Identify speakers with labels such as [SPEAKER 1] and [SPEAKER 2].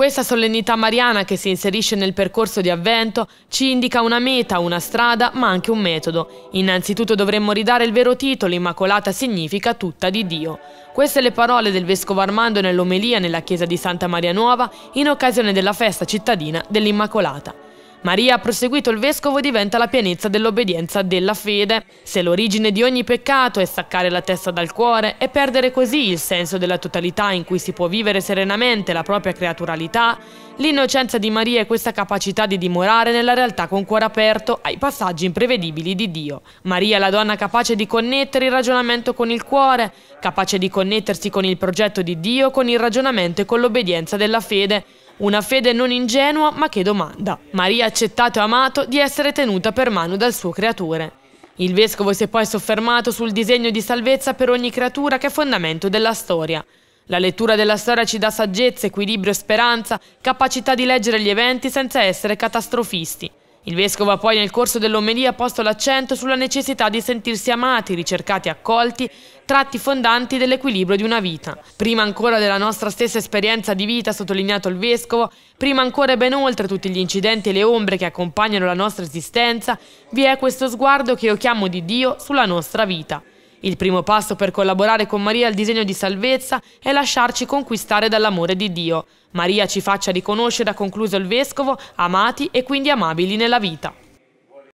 [SPEAKER 1] Questa solennità mariana che si inserisce nel percorso di avvento ci indica una meta, una strada, ma anche un metodo. Innanzitutto dovremmo ridare il vero titolo, Immacolata significa tutta di Dio. Queste le parole del Vescovo Armando nell'omelia nella chiesa di Santa Maria Nuova in occasione della festa cittadina dell'Immacolata. Maria, ha proseguito il vescovo, diventa la pienezza dell'obbedienza della fede. Se l'origine di ogni peccato è staccare la testa dal cuore e perdere così il senso della totalità in cui si può vivere serenamente la propria creaturalità, l'innocenza di Maria è questa capacità di dimorare nella realtà con cuore aperto ai passaggi imprevedibili di Dio. Maria è la donna capace di connettere il ragionamento con il cuore, capace di connettersi con il progetto di Dio, con il ragionamento e con l'obbedienza della fede, una fede non ingenua ma che domanda. Maria ha accettato e amato di essere tenuta per mano dal suo creatore. Il vescovo si è poi soffermato sul disegno di salvezza per ogni creatura che è fondamento della storia. La lettura della storia ci dà saggezza, equilibrio, e speranza, capacità di leggere gli eventi senza essere catastrofisti. Il vescovo ha poi nel corso dell'omelia posto l'accento sulla necessità di sentirsi amati, ricercati, accolti, tratti fondanti dell'equilibrio di una vita. Prima ancora della nostra stessa esperienza di vita, ha sottolineato il vescovo, prima ancora e ben oltre tutti gli incidenti e le ombre che accompagnano la nostra esistenza, vi è questo sguardo che io chiamo di Dio sulla nostra vita. Il primo passo per collaborare con Maria al disegno di salvezza è lasciarci conquistare dall'amore di Dio. Maria ci faccia riconoscere, ha concluso il Vescovo, amati e quindi amabili nella vita.